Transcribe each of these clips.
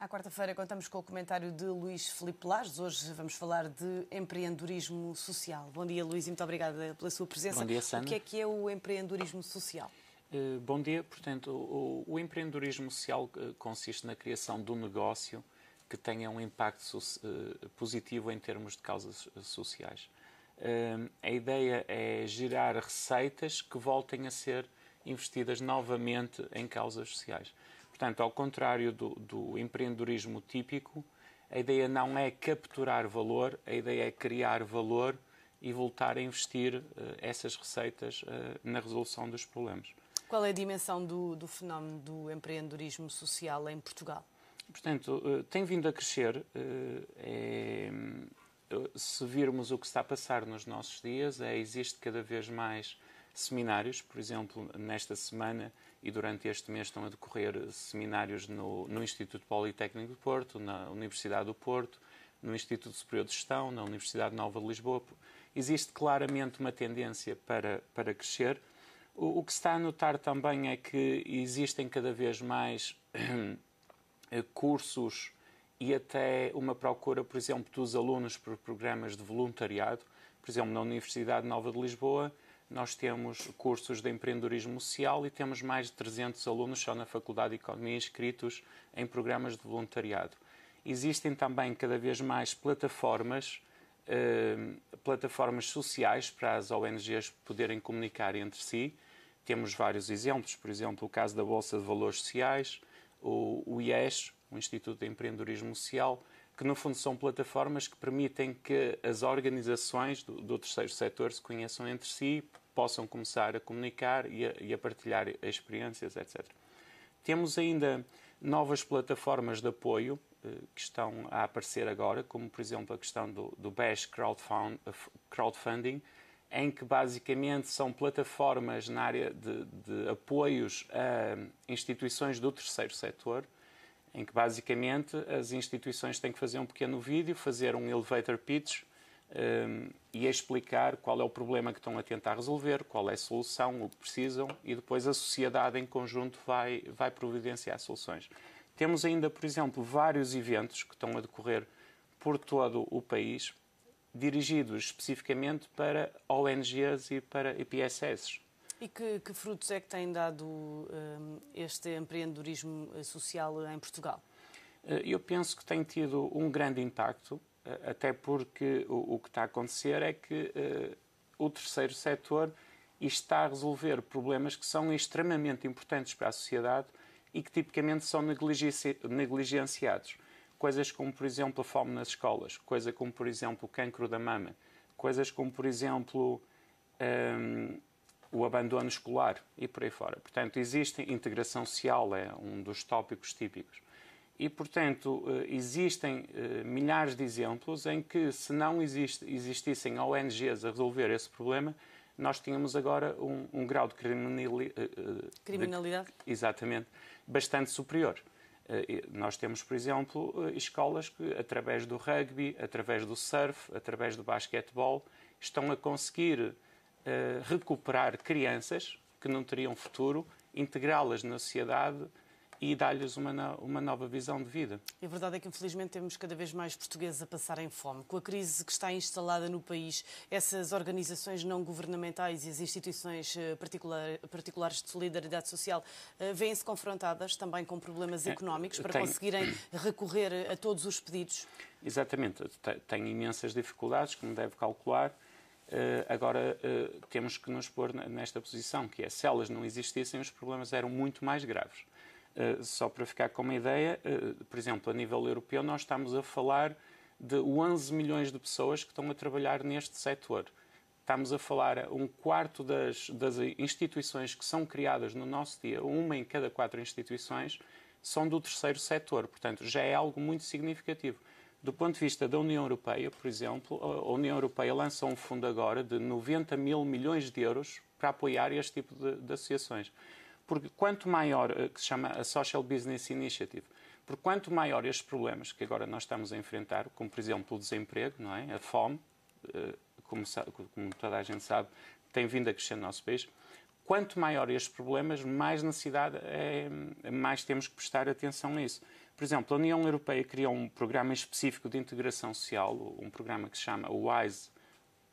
À quarta-feira contamos com o comentário de Luís Filipe Lages. Hoje vamos falar de empreendedorismo social. Bom dia, Luís, e muito obrigada pela sua presença. Bom dia, Sandra. O que é que é o empreendedorismo social? Eh, bom dia. Portanto, o, o empreendedorismo social eh, consiste na criação de um negócio que tenha um impacto eh, positivo em termos de causas sociais. A ideia é gerar receitas que voltem a ser investidas novamente em causas sociais. Portanto, ao contrário do, do empreendedorismo típico, a ideia não é capturar valor, a ideia é criar valor e voltar a investir uh, essas receitas uh, na resolução dos problemas. Qual é a dimensão do, do fenómeno do empreendedorismo social em Portugal? Portanto, eh, tem vindo a crescer. É, se virmos o que está a passar nos nossos dias, é, existe cada vez mais seminários. Por exemplo, nesta semana e durante este mês estão a decorrer seminários no, no Instituto Politécnico do Porto, na Universidade do Porto, no Instituto Superior de Gestão, na Universidade Nova de Lisboa. Existe claramente uma tendência para, para crescer. O, o que se está a notar também é que existem cada vez mais eh, cursos e até uma procura, por exemplo, dos alunos por programas de voluntariado. Por exemplo, na Universidade Nova de Lisboa, nós temos cursos de empreendedorismo social e temos mais de 300 alunos só na Faculdade de Economia inscritos em programas de voluntariado. Existem também cada vez mais plataformas, eh, plataformas sociais para as ONGs poderem comunicar entre si. Temos vários exemplos, por exemplo, o caso da Bolsa de Valores Sociais, o, o IES, o Instituto de Empreendedorismo Social, que no fundo são plataformas que permitem que as organizações do, do terceiro setor se conheçam entre si, possam começar a comunicar e a, e a partilhar experiências, etc. Temos ainda novas plataformas de apoio eh, que estão a aparecer agora, como por exemplo a questão do, do Bash Crowdfunding, em que basicamente são plataformas na área de, de apoios a instituições do terceiro setor em que basicamente as instituições têm que fazer um pequeno vídeo, fazer um elevator pitch um, e explicar qual é o problema que estão a tentar resolver, qual é a solução, o que precisam e depois a sociedade em conjunto vai, vai providenciar soluções. Temos ainda, por exemplo, vários eventos que estão a decorrer por todo o país, dirigidos especificamente para ONGs e para IPSS. E que, que frutos é que tem dado um, este empreendedorismo eh, social em Portugal? Eh, eu penso que tem tido um grande impacto, eh, até porque o, o que está a acontecer é que uh, o terceiro setor está a resolver problemas que são extremamente importantes para a sociedade e que tipicamente são negligenciados. Coisas como, por exemplo, a fome nas escolas, coisa como, por exemplo, o cancro da mama, coisas como, por exemplo, hum, o abandono escolar e por aí fora. Portanto, existe integração social, é um dos tópicos típicos. E, portanto, eh, existem eh, milhares de exemplos em que, se não existissem ONGs a resolver esse problema, nós tínhamos agora um, um grau de criminali... Eh, criminalidade. De... exatamente, bastante superior. Nós temos, por exemplo, escolas que, através do rugby, através do surf, através do basquetebol, estão a conseguir eh, recuperar crianças que não teriam futuro, integrá-las na sociedade e dar-lhes uma, no, uma nova visão de vida. E a verdade é que, infelizmente, temos cada vez mais portugueses a passarem fome. Com a crise que está instalada no país, essas organizações não governamentais e as instituições eh, particular, particulares de solidariedade social uh, vêm-se confrontadas também com problemas económicos para Tenho... conseguirem recorrer a todos os pedidos? Exatamente. Tenho imensas dificuldades, como deve calcular. Eh, agora eh, temos que nos pôr nesta posição, que é se elas não existissem, os problemas eram muito mais graves. Eh, só para ficar com uma ideia, por exemplo, a nível europeu, nós estamos a falar de 11 milhões de pessoas que estão a trabalhar neste setor. Estamos a falar um quarto das, das instituições que são criadas no nosso dia, uma em cada quatro instituições, são do terceiro setor. Portanto, já é algo muito significativo. Do ponto de vista da União Europeia, por exemplo, a União Europeia lança um fundo agora de 90 mil milhões de euros para apoiar este tipo de, de associações. Porque quanto maior, eh, que se chama a Social Business Initiative, por quanto maior estes problemas que agora nós estamos a enfrentar, como por exemplo o desemprego, não é? a fome, eh, como, como toda a gente sabe, tem vindo a crescer no nosso país, quanto maior estes problemas, mais necessidade é, mais temos que prestar atenção a isso. Por exemplo, a União Europeia criou um programa específico de integração social, um programa que se chama WISE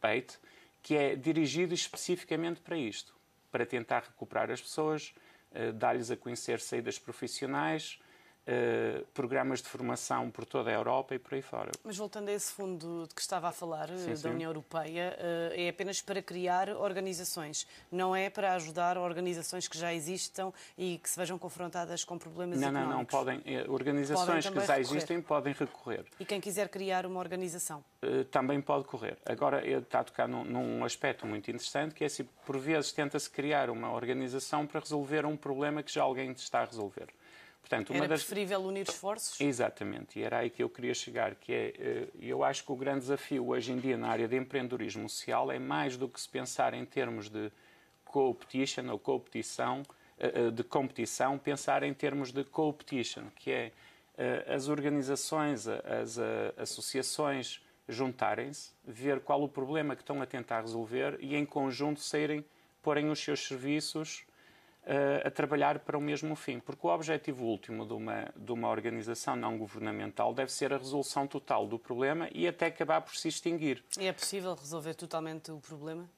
Pate, que é dirigido especificamente para isto, para tentar recuperar as pessoas, eh, dar-lhes a conhecer saídas profissionais, eh, programas de formação por toda a Europa e por aí fora. Mas voltando a esse fundo de que estava a falar, eh, sim, da sim. União Europeia, eh, é apenas para criar organizações, não é para ajudar organizações que já existam e que se vejam confrontadas com problemas não, económicos? Não, não, podem. Organizações podem que já recorrer. existem podem recorrer. E quem quiser criar uma organização? também pode correr. Agora, está a tocar num, num aspecto muito interessante, que é se por vezes tenta-se criar uma organização para resolver um problema que já alguém está a resolver. Portanto, era das... preferível unir esforços? Exatamente, e era aí que eu queria chegar, que é, eh, eu acho que o grande desafio hoje em dia na área de empreendedorismo social é mais do que se pensar em termos de competition ou competição, eh, eh, de competição, pensar em termos de competition, que é as organizações, as associações juntarem-se, ver qual o problema que estão a tentar resolver e em conjunto saírem, porem os seus serviços eh, a trabalhar para o mesmo fim, porque o objetivo último de uma, de uma organização não governamental deve ser a resolução total do problema e até acabar por se extinguir. E é possível resolver totalmente o problema?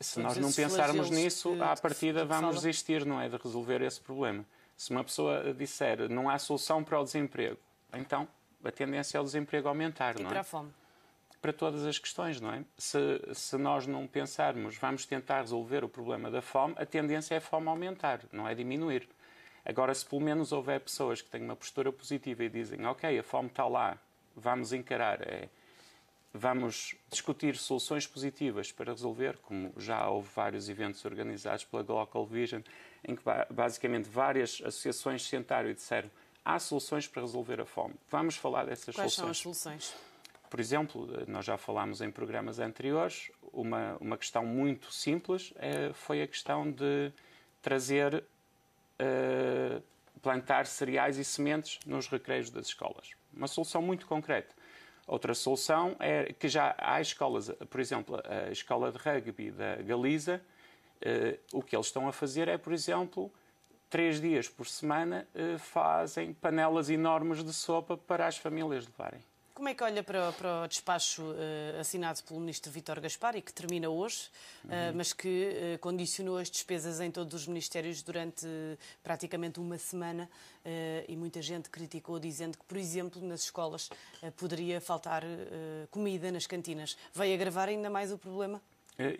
Se nós não pensarmos nisso, que, à partida que vamos desistir, não é, de resolver esse problema. Se uma pessoa disser não há solução para o desemprego, então a tendência é o desemprego aumentar, e não é? E para a fome para todas as questões, não é? Se, se nós não pensarmos, vamos tentar resolver o problema da fome, a tendência é a fome aumentar, não é diminuir. Agora, se pelo menos houver pessoas que têm uma postura positiva e dizem, ok, a fome está lá, vamos encarar, é, vamos discutir soluções positivas para resolver, como já houve vários eventos organizados pela Global Vision, em que basicamente várias associações sentaram e disseram, há soluções para resolver a fome, vamos falar dessas Quais soluções. Quais são as soluções? Por exemplo, nós já falámos em programas anteriores, uma, uma questão muito simples é foi a questão de trazer, eh, plantar cereais e sementes nos recreios das escolas. Uma solução muito concreta. Outra solução é que já há escolas, por exemplo, a escola de rugby da Galiza, eh, o que eles estão a fazer é, por exemplo, três dias por semana fazem panelas enormes de sopa para as famílias levarem. Como é que olha para, para o despacho uh, assinado pelo ministro Vítor Gaspar e que termina hoje, eh, uhum. uh, mas que uh, condicionou as despesas em todos os ministérios durante praticamente uma semana e muita gente criticou dizendo que, por exemplo, nas escolas poderia faltar comida nas cantinas. Vai agravar ainda mais o problema?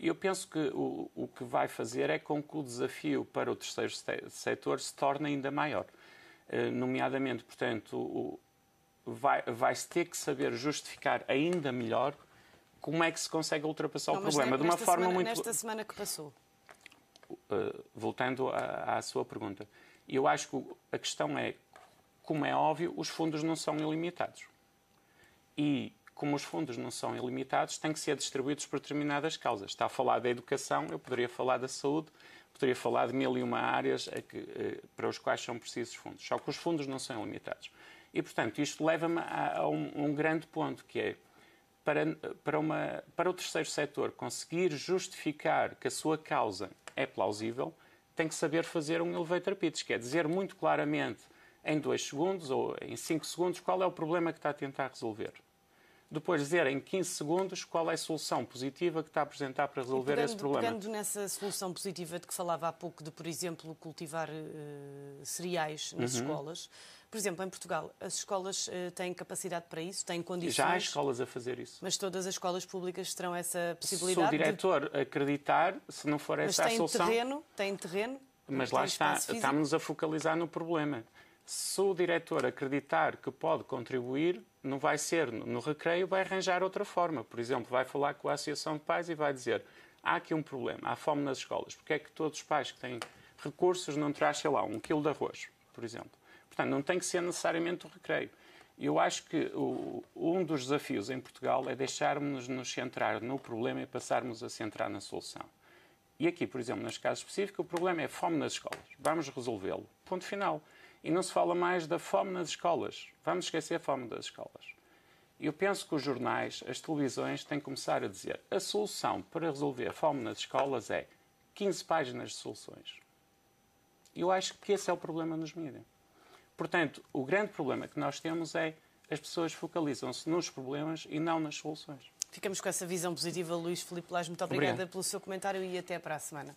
Eu penso que o, o que vai fazer é com que o desafio para o terceiro setor se torne ainda maior nomeadamente, portanto, vai, vai-se ter que saber justificar ainda melhor como é que se consegue ultrapassar Não, o problema. De uma forma semana, muito. Nesta semana que passou. Uh, voltando à, à sua pergunta, eu acho que a questão é como é óbvio, os fundos não são ilimitados. E, como os fundos não são ilimitados, têm que ser distribuídos por determinadas causas. Está a falar da educação, eu poderia falar da saúde, poderia falar de mil e uma áreas que, uh, para os quais são precisos fundos. Só que os fundos não são ilimitados. E, portanto, isto leva-me a, a um, um, grande ponto, que é para, para, uma, para o terceiro setor conseguir justificar que a sua causa é plausível, tem que saber fazer um elevator pitch, quer é dizer muito claramente em 2 segundos ou em 5 segundos qual é o problema que está a tentar resolver depois dizer em 15 segundos qual é a solução positiva que está a apresentar para resolver pegando, esse problema. Pegando nessa solução positiva de que falava há pouco, de, por exemplo, cultivar uh, cereais nas uhum. escolas, por exemplo, em Portugal, as escolas uh, têm capacidade para isso, têm condições. Já há escolas a fazer isso. Mas todas as escolas públicas terão essa possibilidade. Se o diretor de... acreditar, se não for mas essa a solução. Terreno, tem terreno. Mas lá está, estamos a focalizar no problema. Se o diretor acreditar que pode contribuir, não vai ser no recreio, vai arranjar outra forma. Por exemplo, vai falar com a Associação de Pais e vai dizer: há aqui um problema, há fome nas escolas. Porque é que todos os pais que têm recursos não trazem, sei lá, um quilo de arroz, por exemplo? Portanto, não tem que ser necessariamente o recreio. Eu acho que o, um dos desafios em Portugal é deixarmos nos centrar no problema e passarmos a centrar na solução. E aqui, por exemplo, neste caso específico, o problema é fome nas escolas. Vamos resolvê-lo. Ponto final. E não se fala mais da fome nas escolas. Vamos esquecer a fome das escolas. Eu penso que os jornais, as televisões têm que começar a dizer a solução para resolver a fome nas escolas é 15 páginas de soluções. Eu acho que esse é o problema nos mídias. Portanto, o grande problema que nós temos é as pessoas focalizam-se nos problemas e não nas soluções. Ficamos com essa visão positiva, Luís Filipe Lage. Muito obrigada Obrigado. pelo seu comentário e até para a semana.